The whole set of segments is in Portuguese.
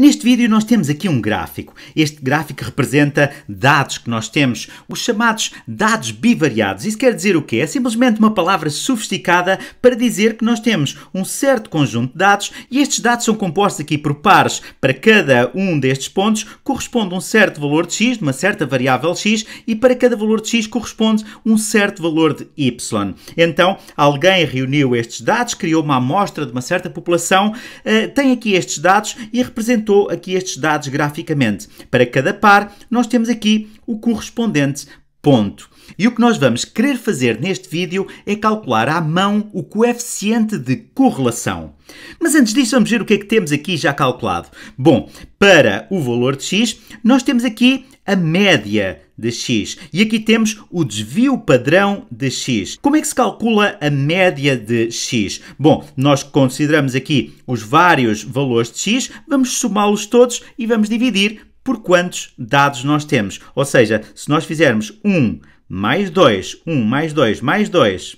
Neste vídeo nós temos aqui um gráfico. Este gráfico representa dados que nós temos, os chamados dados bivariados. Isso quer dizer o quê? É simplesmente uma palavra sofisticada para dizer que nós temos um certo conjunto de dados e estes dados são compostos aqui por pares. Para cada um destes pontos corresponde um certo valor de x, de uma certa variável x, e para cada valor de x corresponde um certo valor de y. Então, alguém reuniu estes dados, criou uma amostra de uma certa população, eh, tem aqui estes dados e representou apresentou aqui estes dados graficamente. Para cada par, nós temos aqui o correspondente ponto. E o que nós vamos querer fazer neste vídeo é calcular à mão o coeficiente de correlação. Mas antes disso, vamos ver o que é que temos aqui já calculado. Bom, para o valor de x, nós temos aqui a média de x. E aqui temos o desvio padrão de x. Como é que se calcula a média de x? Bom, nós consideramos aqui os vários valores de x, vamos somá-los todos e vamos dividir por quantos dados nós temos. Ou seja, se nós fizermos 1 mais 2, 1 mais 2 mais 2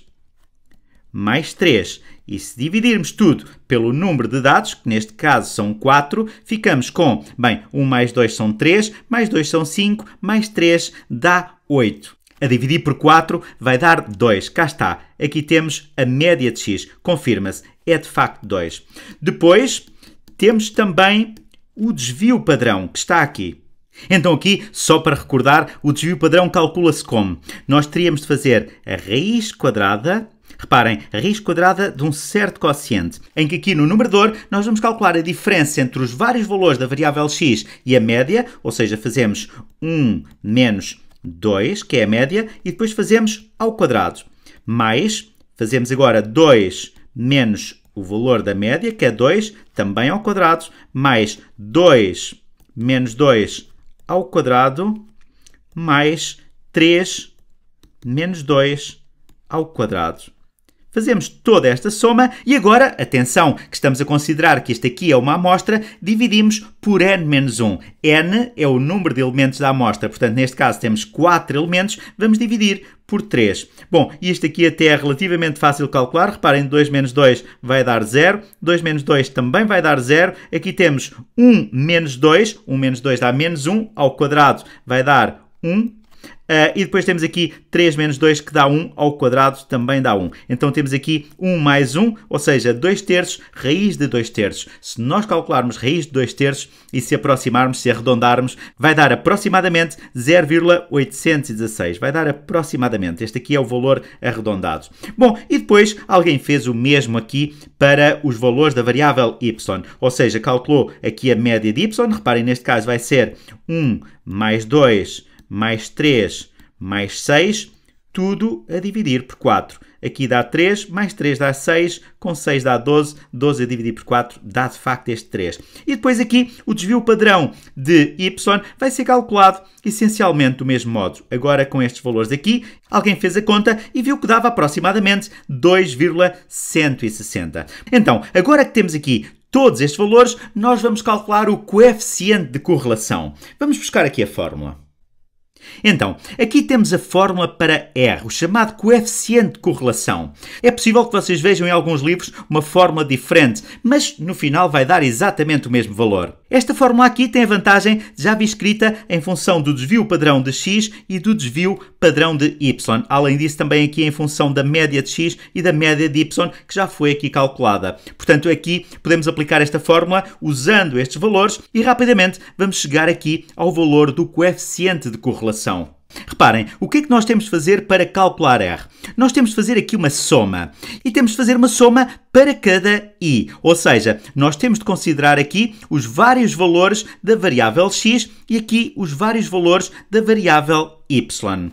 mais 3 e se dividirmos tudo pelo número de dados, que neste caso são 4, ficamos com, bem, 1 mais 2 são 3, mais 2 são 5, mais 3 dá 8. A dividir por 4 vai dar 2. Cá está. Aqui temos a média de x. Confirma-se. É de facto 2. Depois temos também o desvio padrão, que está aqui. Então aqui, só para recordar, o desvio padrão calcula-se como? Nós teríamos de fazer a raiz quadrada Reparem, raiz quadrada de um certo quociente, em que aqui no numerador nós vamos calcular a diferença entre os vários valores da variável x e a média, ou seja, fazemos 1 menos 2, que é a média, e depois fazemos ao quadrado. Mais, fazemos agora 2 menos o valor da média, que é 2, também ao quadrado, mais 2 menos 2 ao quadrado, mais 3 menos 2 ao quadrado. Fazemos toda esta soma e agora, atenção, que estamos a considerar que isto aqui é uma amostra, dividimos por n menos 1. n é o número de elementos da amostra, portanto, neste caso temos 4 elementos, vamos dividir por 3. Bom, isto aqui até é relativamente fácil de calcular, reparem, 2 menos 2 vai dar 0, 2 menos 2 também vai dar 0, aqui temos 1 menos 2, 1 menos 2 dá menos 1, ao quadrado vai dar 1 Uh, e depois temos aqui 3 menos 2 que dá 1 ao quadrado, também dá 1. Então temos aqui 1 mais 1, ou seja, 2 terços, raiz de 2 terços. Se nós calcularmos raiz de 2 terços e se aproximarmos, se arredondarmos, vai dar aproximadamente 0,816. Vai dar aproximadamente. Este aqui é o valor arredondado. Bom, e depois alguém fez o mesmo aqui para os valores da variável y. Ou seja, calculou aqui a média de y. Reparem, neste caso vai ser 1 mais 2 mais 3, mais 6, tudo a dividir por 4. Aqui dá 3, mais 3 dá 6, com 6 dá 12, 12 a dividir por 4 dá de facto este 3. E depois aqui o desvio padrão de y vai ser calculado essencialmente do mesmo modo. Agora com estes valores aqui, alguém fez a conta e viu que dava aproximadamente 2,160. Então, agora que temos aqui todos estes valores, nós vamos calcular o coeficiente de correlação. Vamos buscar aqui a fórmula. Então, aqui temos a fórmula para R, o chamado coeficiente de correlação. É possível que vocês vejam em alguns livros uma fórmula diferente, mas no final vai dar exatamente o mesmo valor. Esta fórmula aqui tem a vantagem de já vir escrita em função do desvio padrão de x e do desvio padrão de y. Além disso, também aqui em função da média de x e da média de y, que já foi aqui calculada. Portanto, aqui podemos aplicar esta fórmula usando estes valores e rapidamente vamos chegar aqui ao valor do coeficiente de correlação relação. Reparem, o que é que nós temos de fazer para calcular R? Nós temos de fazer aqui uma soma. E temos de fazer uma soma para cada i. Ou seja, nós temos de considerar aqui os vários valores da variável x e aqui os vários valores da variável y.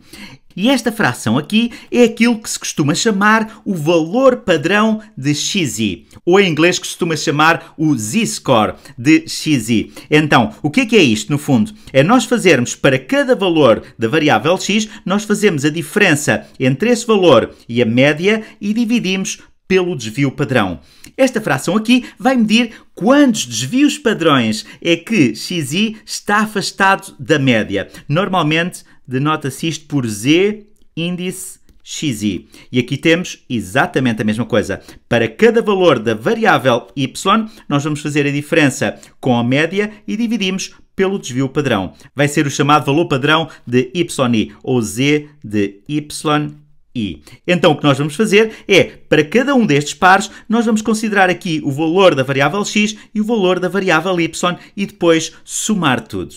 E esta fração aqui é aquilo que se costuma chamar o valor padrão de XI, ou em inglês costuma chamar o Z-score de XI. Então, o que é, que é isto no fundo? É nós fazermos para cada valor da variável x, nós fazemos a diferença entre esse valor e a média e dividimos pelo desvio padrão. Esta fração aqui vai medir quantos desvios padrões é que xi está afastado da média. Normalmente denota-se isto por Z índice XI. E aqui temos exatamente a mesma coisa. Para cada valor da variável y, nós vamos fazer a diferença com a média e dividimos pelo desvio padrão. Vai ser o chamado valor padrão de yi, ou z de yi. Então, o que nós vamos fazer é, para cada um destes pares, nós vamos considerar aqui o valor da variável x e o valor da variável y e depois somar tudo.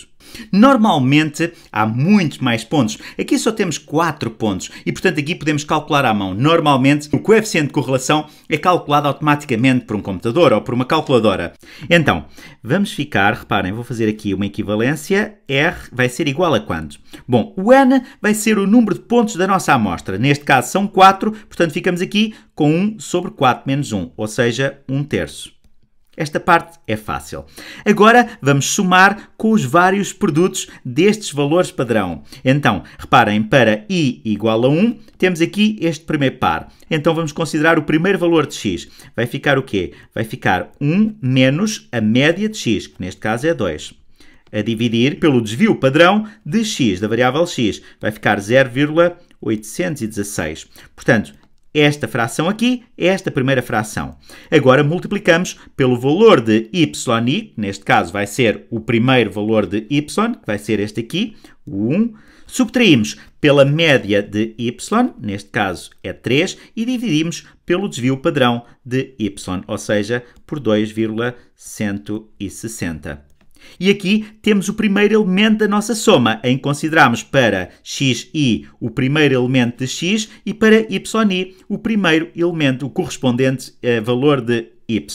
Normalmente há muitos mais pontos. Aqui só temos 4 pontos e, portanto, aqui podemos calcular à mão. Normalmente o coeficiente de correlação é calculado automaticamente por um computador ou por uma calculadora. Então, vamos ficar, reparem, vou fazer aqui uma equivalência. R vai ser igual a quanto? Bom, o N vai ser o número de pontos da nossa amostra. Neste caso são 4, portanto ficamos aqui com 1 sobre 4 menos 1, ou seja, 1 terço. Esta parte é fácil. Agora vamos somar com os vários produtos destes valores padrão. Então, reparem, para i igual a 1, temos aqui este primeiro par. Então vamos considerar o primeiro valor de x. Vai ficar o quê? Vai ficar 1 menos a média de x, que neste caso é 2. A dividir pelo desvio padrão de x, da variável x. Vai ficar 0,816. Portanto, esta fração aqui, esta primeira fração. Agora multiplicamos pelo valor de y, que neste caso vai ser o primeiro valor de y, que vai ser este aqui, o 1. Subtraímos pela média de y, neste caso é 3, e dividimos pelo desvio padrão de y, ou seja, por 2,160. E aqui temos o primeiro elemento da nossa soma, em que consideramos para xi o primeiro elemento de x e para yi o primeiro elemento, o correspondente eh, valor de y.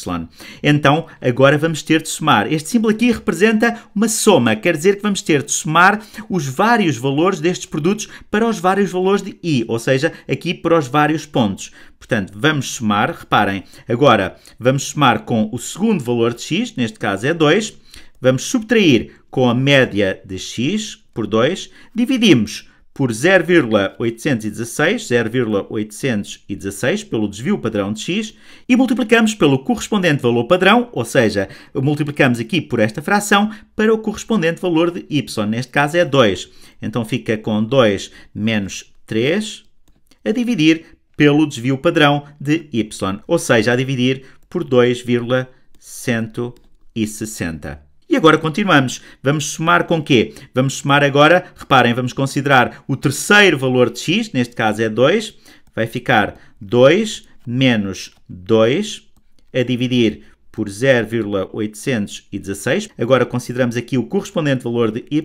Então, agora vamos ter de somar. Este símbolo aqui representa uma soma, quer dizer que vamos ter de somar os vários valores destes produtos para os vários valores de i, ou seja, aqui para os vários pontos. Portanto, vamos somar, reparem, agora vamos somar com o segundo valor de x, neste caso é 2, Vamos subtrair com a média de x por 2, dividimos por 0,816, 0,816 pelo desvio padrão de x e multiplicamos pelo correspondente valor padrão, ou seja, multiplicamos aqui por esta fração para o correspondente valor de y, neste caso é 2. Então fica com 2 menos 3 a dividir pelo desvio padrão de y, ou seja, a dividir por 2,160 agora continuamos. Vamos somar com quê? Vamos somar agora, reparem, vamos considerar o terceiro valor de x, neste caso é 2, vai ficar 2 menos 2 a dividir por 0,816. Agora consideramos aqui o correspondente valor de y,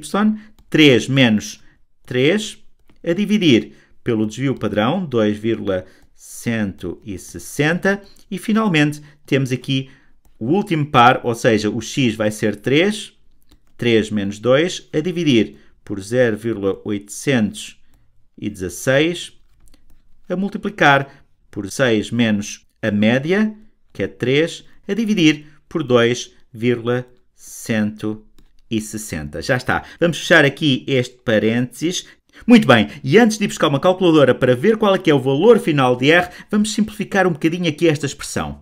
3 menos 3 a dividir pelo desvio padrão, 2,160. E finalmente temos aqui o último par, ou seja, o x vai ser 3, 3 menos 2, a dividir por 0,816, a multiplicar por 6 menos a média, que é 3, a dividir por 2,160. Já está. Vamos fechar aqui este parênteses. Muito bem, e antes de ir buscar uma calculadora para ver qual é, é o valor final de R, vamos simplificar um bocadinho aqui esta expressão.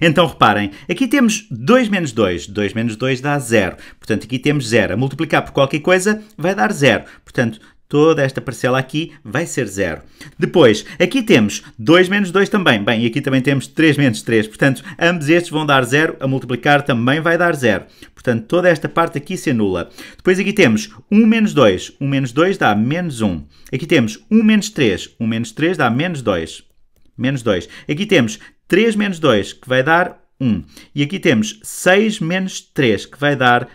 Então reparem, aqui temos 2 menos 2. 2 menos 2 dá 0. Portanto, aqui temos 0. A multiplicar por qualquer coisa vai dar 0. Portanto, toda esta parcela aqui vai ser 0. Depois, aqui temos 2 menos 2 também. Bem, e aqui também temos 3 menos 3. Portanto, ambos estes vão dar 0. A multiplicar também vai dar 0. Portanto, toda esta parte aqui se anula. Depois aqui temos 1 menos 2. 1 menos 2 dá menos 1. Aqui temos 1 menos 3. 1 menos 3 dá menos 2 menos 2. Aqui temos 3 menos 2, que vai dar 1. E aqui temos 6 menos 3, que vai dar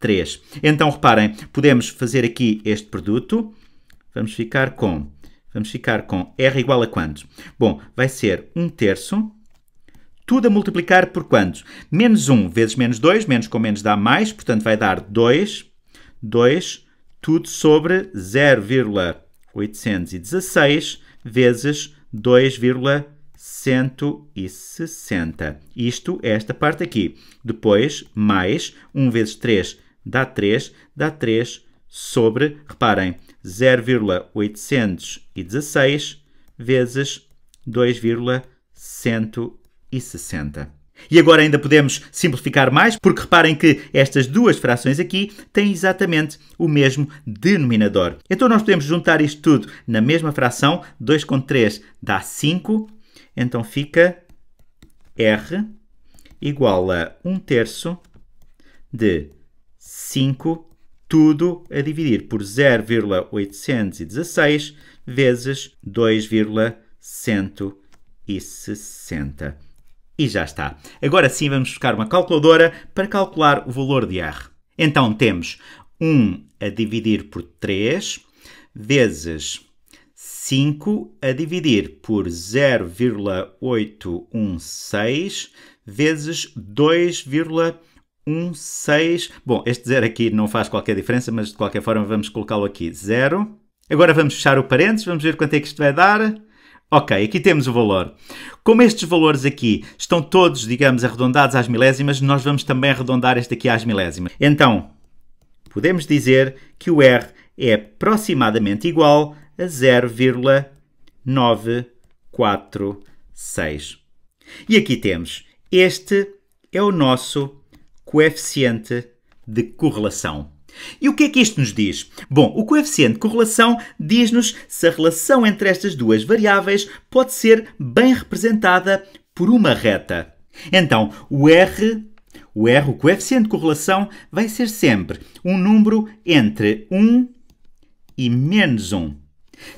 3. Então, reparem, podemos fazer aqui este produto. Vamos ficar com... Vamos ficar com R igual a quanto? Bom, vai ser 1 terço tudo a multiplicar por quantos? Menos 1 vezes menos 2, menos com menos dá mais, portanto vai dar 2, 2, tudo sobre 0,816 vezes 2,8. 160. Isto é esta parte aqui. Depois, mais 1 vezes 3 dá 3, dá 3 sobre, reparem, 0,816 vezes 2,160. E agora ainda podemos simplificar mais, porque reparem que estas duas frações aqui têm exatamente o mesmo denominador. Então nós podemos juntar isto tudo na mesma fração, 2 com 3 dá 5, então fica R igual a 1 terço de 5, tudo a dividir por 0,816 vezes 2,160. E já está. Agora sim vamos buscar uma calculadora para calcular o valor de R. Então temos 1 a dividir por 3 vezes 5 a dividir por 0,816 vezes 2,16. Bom, este zero aqui não faz qualquer diferença, mas de qualquer forma vamos colocá-lo aqui. Zero. Agora vamos fechar o parênteses, vamos ver quanto é que isto vai dar. Ok, aqui temos o valor. Como estes valores aqui estão todos, digamos, arredondados às milésimas, nós vamos também arredondar este aqui às milésimas. Então, podemos dizer que o R é aproximadamente igual a 0,946. E aqui temos. Este é o nosso coeficiente de correlação. E o que é que isto nos diz? Bom, o coeficiente de correlação diz-nos se a relação entre estas duas variáveis pode ser bem representada por uma reta. Então, o R, o R, o coeficiente de correlação, vai ser sempre um número entre 1 e menos 1.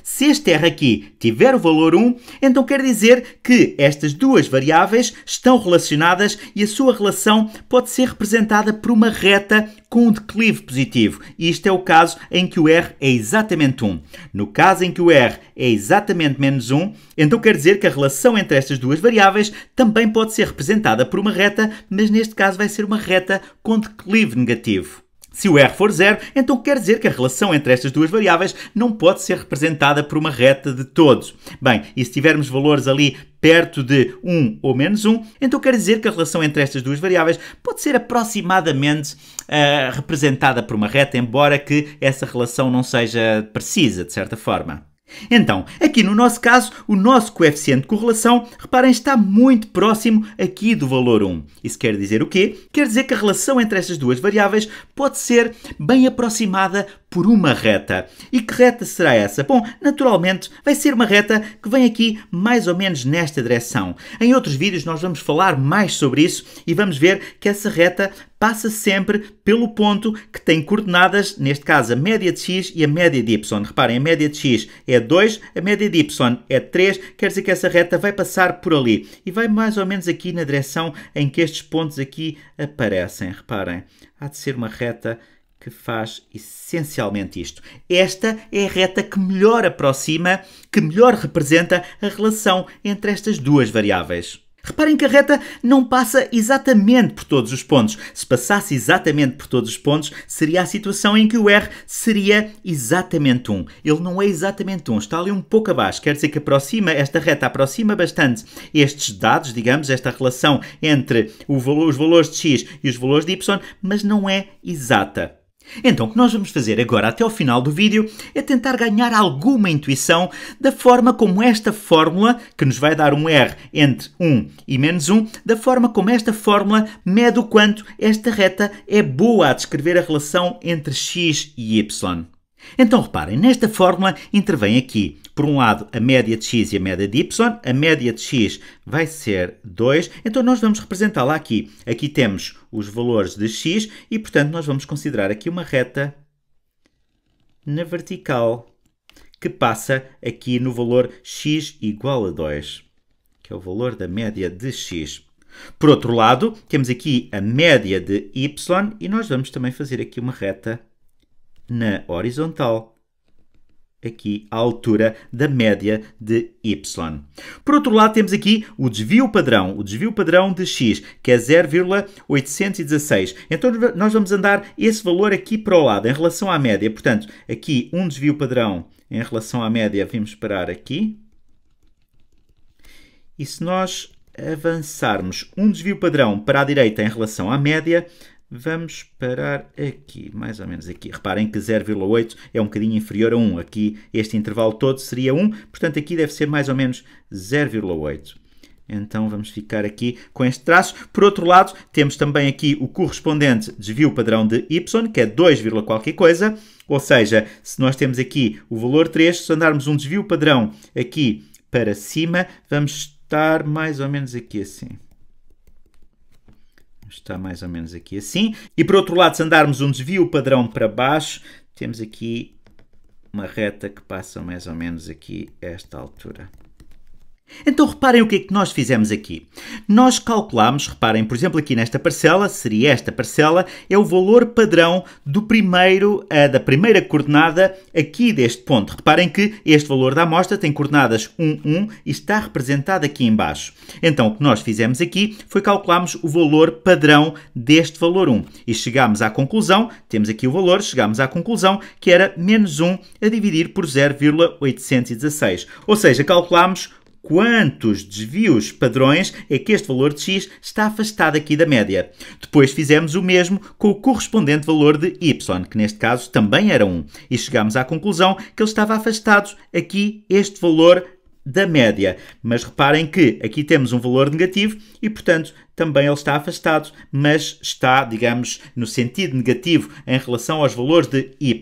Se este R aqui tiver o valor 1, então quer dizer que estas duas variáveis estão relacionadas e a sua relação pode ser representada por uma reta com um declive positivo. E isto é o caso em que o R é exatamente 1. No caso em que o R é exatamente menos 1, então quer dizer que a relação entre estas duas variáveis também pode ser representada por uma reta, mas neste caso vai ser uma reta com declive negativo. Se o R for zero, então quer dizer que a relação entre estas duas variáveis não pode ser representada por uma reta de todos. Bem, e se tivermos valores ali perto de 1 ou menos 1, então quer dizer que a relação entre estas duas variáveis pode ser aproximadamente uh, representada por uma reta, embora que essa relação não seja precisa, de certa forma. Então, aqui no nosso caso, o nosso coeficiente de correlação, reparem, está muito próximo aqui do valor 1. Isso quer dizer o quê? Quer dizer que a relação entre estas duas variáveis pode ser bem aproximada por uma reta. E que reta será essa? Bom, naturalmente vai ser uma reta que vem aqui mais ou menos nesta direção. Em outros vídeos nós vamos falar mais sobre isso e vamos ver que essa reta passa sempre pelo ponto que tem coordenadas, neste caso a média de x e a média de y. Reparem, a média de x é 2, a média de y é 3, quer dizer que essa reta vai passar por ali e vai mais ou menos aqui na direção em que estes pontos aqui aparecem. Reparem, há de ser uma reta que faz essencialmente isto. Esta é a reta que melhor aproxima, que melhor representa a relação entre estas duas variáveis. Reparem que a reta não passa exatamente por todos os pontos. Se passasse exatamente por todos os pontos, seria a situação em que o R seria exatamente 1. Ele não é exatamente 1, está ali um pouco abaixo. Quer dizer que aproxima, esta reta aproxima bastante estes dados, digamos, esta relação entre valor, os valores de x e os valores de y, mas não é exata. Então, o que nós vamos fazer agora até ao final do vídeo é tentar ganhar alguma intuição da forma como esta fórmula, que nos vai dar um R entre 1 e menos 1, da forma como esta fórmula mede o quanto esta reta é boa a descrever a relação entre x e y. Então reparem, nesta fórmula intervém aqui, por um lado, a média de x e a média de y. A média de x vai ser 2, então nós vamos representá-la aqui. Aqui temos os valores de x e, portanto, nós vamos considerar aqui uma reta na vertical que passa aqui no valor x igual a 2, que é o valor da média de x. Por outro lado, temos aqui a média de y e nós vamos também fazer aqui uma reta na horizontal aqui a altura da média de y. Por outro lado, temos aqui o desvio padrão, o desvio padrão de x, que é 0,816. Então nós vamos andar esse valor aqui para o lado, em relação à média. Portanto, aqui um desvio padrão em relação à média, vamos parar aqui. E se nós avançarmos um desvio padrão para a direita em relação à média, vamos parar aqui, mais ou menos aqui. Reparem que 0,8 é um bocadinho inferior a 1. Aqui este intervalo todo seria 1, portanto aqui deve ser mais ou menos 0,8. Então vamos ficar aqui com este traço. Por outro lado, temos também aqui o correspondente desvio padrão de y, que é 2, qualquer coisa. Ou seja, se nós temos aqui o valor 3, se andarmos um desvio padrão aqui para cima, vamos estar mais ou menos aqui assim está mais ou menos aqui assim. E por outro lado, se andarmos um desvio padrão para baixo, temos aqui uma reta que passa mais ou menos aqui a esta altura. Então reparem o que é que nós fizemos aqui. Nós calculamos, reparem, por exemplo, aqui nesta parcela, seria esta parcela, é o valor padrão do primeiro, eh, da primeira coordenada aqui deste ponto. Reparem que este valor da amostra tem coordenadas 1, 1 e está representado aqui embaixo. Então o que nós fizemos aqui foi calcularmos o valor padrão deste valor 1 e chegámos à conclusão, temos aqui o valor, chegámos à conclusão que era menos 1 a dividir por 0,816. Ou seja, calculámos quantos desvios padrões é que este valor de x está afastado aqui da média. Depois fizemos o mesmo com o correspondente valor de y, que neste caso também era 1, e chegámos à conclusão que ele estava afastado aqui este valor da média. Mas reparem que aqui temos um valor negativo e, portanto, também ele está afastado, mas está, digamos, no sentido negativo em relação aos valores de y.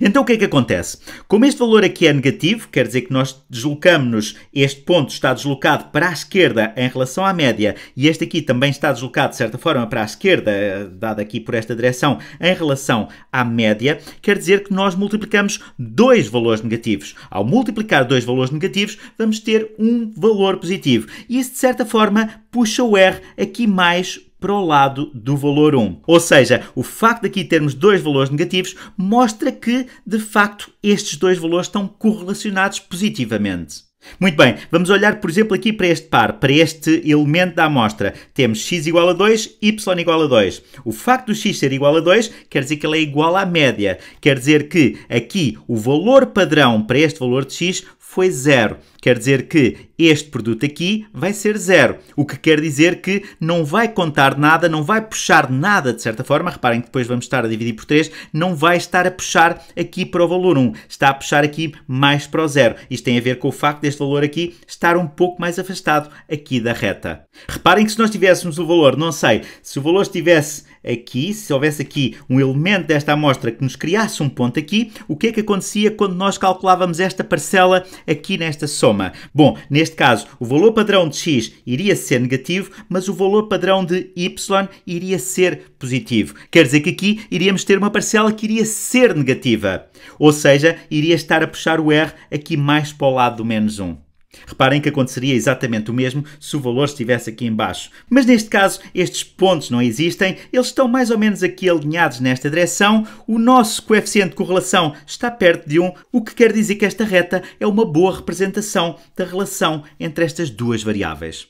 Então o que é que acontece? Como este valor aqui é negativo, quer dizer que nós deslocamos-nos, este ponto está deslocado para a esquerda em relação à média, e este aqui também está deslocado de certa forma para a esquerda, eh, dado aqui por esta direção, em relação à média, quer dizer que nós multiplicamos dois valores negativos. Ao multiplicar dois valores negativos, vamos ter um valor positivo. E isso de certa forma puxa o R aqui mais para o lado do valor 1. Ou seja, o facto de aqui termos dois valores negativos mostra que, de facto, estes dois valores estão correlacionados positivamente. Muito bem, vamos olhar, por exemplo, aqui para este par, para este elemento da amostra. Temos x igual a 2, y igual a 2. O facto do x ser igual a 2 quer dizer que ele é igual à média. Quer dizer que aqui o valor padrão para este valor de x foi zero. Quer dizer que este produto aqui vai ser zero, o que quer dizer que não vai contar nada, não vai puxar nada de certa forma. Reparem que depois vamos estar a dividir por 3, não vai estar a puxar aqui para o valor 1, está a puxar aqui mais para o zero. Isto tem a ver com o facto deste valor aqui estar um pouco mais afastado aqui da reta. Reparem que se nós tivéssemos o valor, não sei, se o valor estivesse aqui, se houvesse aqui um elemento desta amostra que nos criasse um ponto aqui, o que é que acontecia quando nós calculávamos esta parcela aqui nesta soma? Bom, neste caso, o valor padrão de x iria ser negativo, mas o valor padrão de y iria ser positivo. Quer dizer que aqui iríamos ter uma parcela que iria ser negativa, ou seja, iria estar a puxar o r aqui mais para o lado do menos 1. Reparem que aconteceria exatamente o mesmo se o valor estivesse aqui embaixo. Mas neste caso, estes pontos não existem, eles estão mais ou menos aqui alinhados nesta direção. O nosso coeficiente de correlação está perto de 1, o que quer dizer que esta reta é uma boa representação da relação entre estas duas variáveis.